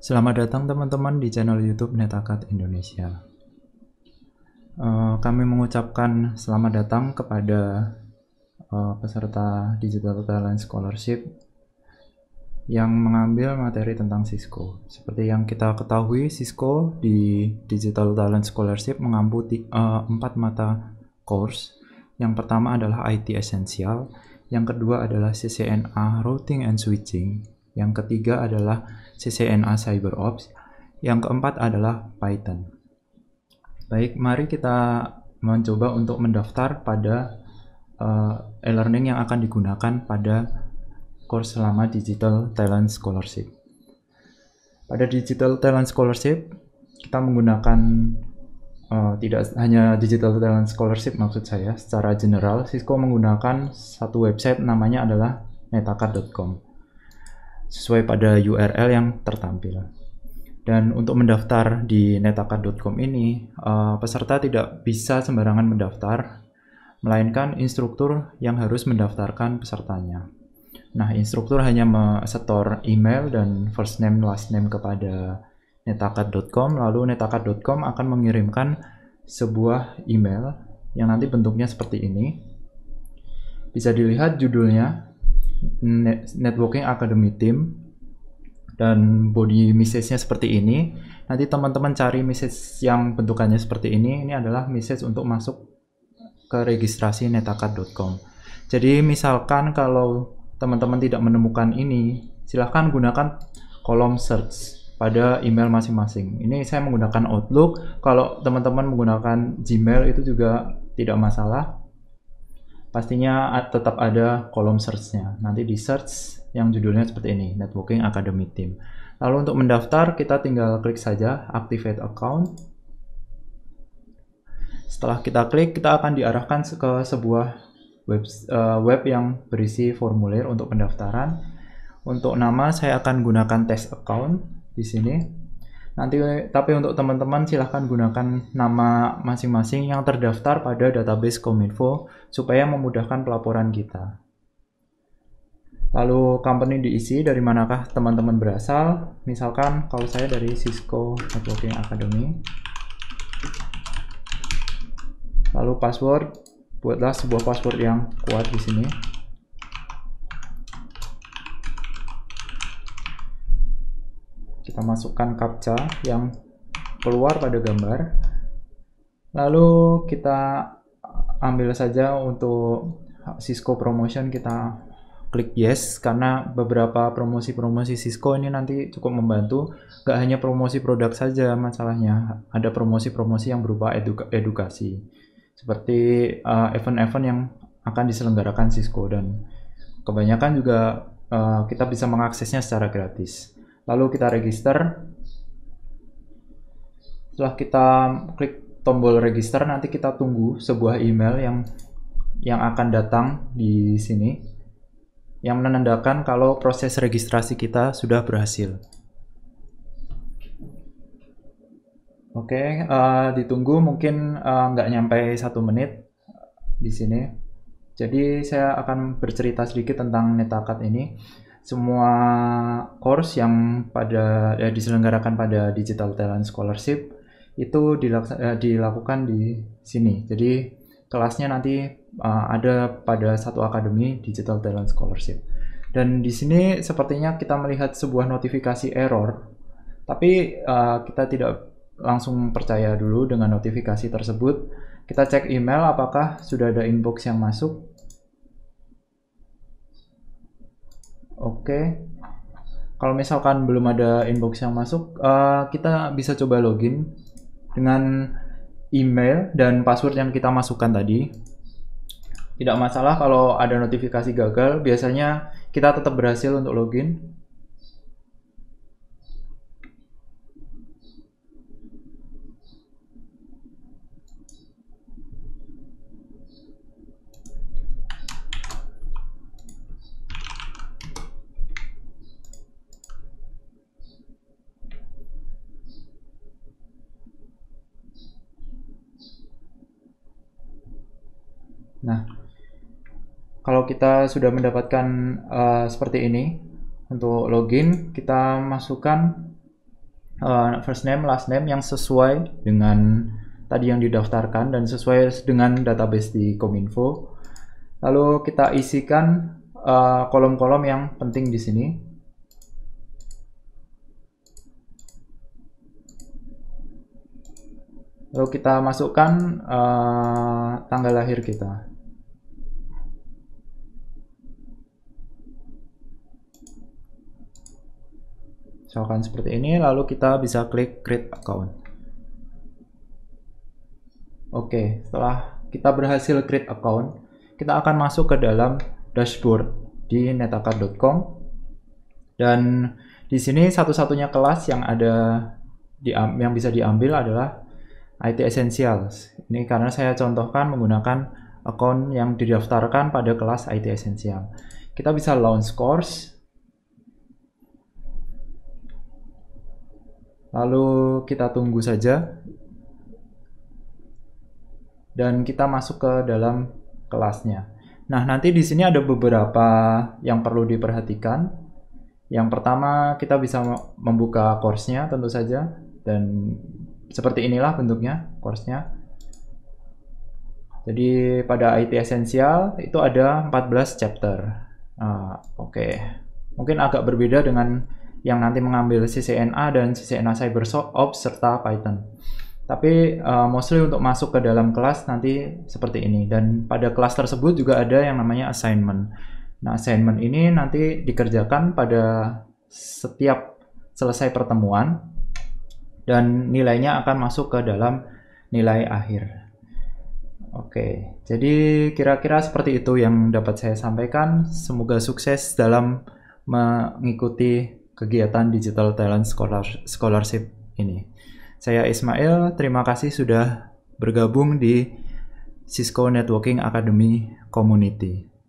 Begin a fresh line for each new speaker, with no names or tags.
Selamat datang teman-teman di channel YouTube Netakat Indonesia. Eh, kami mengucapkan selamat datang kepada eh, peserta Digital Talent Scholarship yang mengambil materi tentang Cisco. Seperti yang kita ketahui, Cisco di Digital Talent Scholarship mengampu eh, empat mata course. Yang pertama adalah IT Essential, yang kedua adalah CCNA Routing and Switching, yang ketiga adalah CCNA CyberOps. Yang keempat adalah Python. Baik, mari kita mencoba untuk mendaftar pada uh, e-learning yang akan digunakan pada course selama Digital Talent Scholarship. Pada Digital Talent Scholarship, kita menggunakan uh, tidak hanya Digital Talent Scholarship maksud saya, secara general Cisco menggunakan satu website namanya adalah metacard.com sesuai pada URL yang tertampil. Dan untuk mendaftar di netakan.com ini, uh, peserta tidak bisa sembarangan mendaftar, melainkan instruktur yang harus mendaftarkan pesertanya. Nah, instruktur hanya setor email dan first name last name kepada netakat.com, lalu netakat.com akan mengirimkan sebuah email yang nanti bentuknya seperti ini. Bisa dilihat judulnya networking academy team dan body message-nya seperti ini. Nanti teman-teman cari message yang bentukannya seperti ini. Ini adalah message untuk masuk ke registrasi netakat.com. Jadi misalkan kalau teman-teman tidak menemukan ini, silahkan gunakan kolom search pada email masing-masing. Ini saya menggunakan Outlook. Kalau teman-teman menggunakan Gmail itu juga tidak masalah pastinya tetap ada kolom search-nya. Nanti di search yang judulnya seperti ini, Networking Academy Team. Lalu untuk mendaftar, kita tinggal klik saja Activate Account. Setelah kita klik, kita akan diarahkan ke sebuah web, uh, web yang berisi formulir untuk pendaftaran. Untuk nama, saya akan gunakan test account di sini. Nanti tapi untuk teman-teman silahkan gunakan nama masing-masing yang terdaftar pada database Kominfo supaya memudahkan pelaporan kita. Lalu company diisi dari manakah teman-teman berasal? Misalkan kalau saya dari Cisco Networking Academy. Lalu password buatlah sebuah password yang kuat di sini. kita masukkan captcha yang keluar pada gambar lalu kita ambil saja untuk Cisco promotion kita klik yes karena beberapa promosi-promosi Cisco ini nanti cukup membantu gak hanya promosi produk saja masalahnya ada promosi-promosi yang berupa eduka edukasi seperti eh, event-event uh, yang akan diselenggarakan Cisco dan kebanyakan juga uh, kita bisa mengaksesnya secara gratis lalu kita register setelah kita klik tombol register nanti kita tunggu sebuah email yang yang akan datang di sini yang menandakan kalau proses registrasi kita sudah berhasil. Oke, okay, uh, eh, ditunggu mungkin uh, nggak nyampe satu menit eh, di sini. Jadi saya akan bercerita sedikit tentang NetaCAD ini semua course yang pada ya, diselenggarakan pada Digital Talent Scholarship itu dilaksa, eh, dilakukan di sini. Jadi kelasnya nanti uh, ada pada satu akademi Digital Talent Scholarship. Dan di sini sepertinya kita melihat sebuah notifikasi error, tapi uh, kita tidak langsung percaya dulu dengan notifikasi tersebut. Kita cek email apakah sudah ada inbox yang masuk Oke. Okay. Kalau misalkan belum ada inbox yang masuk, uh, kita bisa coba login dengan email dan password yang kita masukkan tadi. Tidak masalah kalau ada notifikasi gagal, biasanya kita tetap berhasil untuk login. Nah, kalau kita sudah mendapatkan uh, seperti ini untuk login, kita masukkan uh, first name, last name yang sesuai dengan tadi yang didaftarkan dan sesuai dengan database di Kominfo. Lalu kita isikan eh, kolom-kolom uh, yang penting di sini. Lalu kita masukkan uh, tanggal lahir kita. misalkan seperti ini lalu kita bisa klik create account oke setelah kita berhasil create account kita akan masuk ke dalam dashboard di netacad.com dan di sini satu-satunya kelas yang ada yang bisa diambil adalah IT Essentials ini karena saya contohkan menggunakan account yang didaftarkan pada kelas IT essentials kita bisa launch course Lalu kita tunggu saja. Dan kita masuk ke dalam kelasnya. Nah, nanti di sini ada beberapa yang perlu diperhatikan. Yang pertama, kita bisa membuka course-nya tentu saja. Dan seperti inilah bentuknya course-nya. Jadi pada IT Essential itu ada 14 chapter. Nah, Oke, okay. mungkin agak berbeda dengan yang nanti mengambil CCNA dan CCNA CyberOps serta Python. Tapi uh, mostly untuk masuk ke dalam kelas nanti seperti ini dan pada kelas tersebut juga ada yang namanya assignment. Nah, assignment ini nanti dikerjakan pada setiap selesai pertemuan dan nilainya akan masuk ke dalam nilai akhir. Oke, jadi kira-kira seperti itu yang dapat saya sampaikan. Semoga sukses dalam mengikuti kegiatan Digital Talent Scholarship ini. Saya Ismail, terima kasih sudah bergabung di Cisco Networking Academy Community.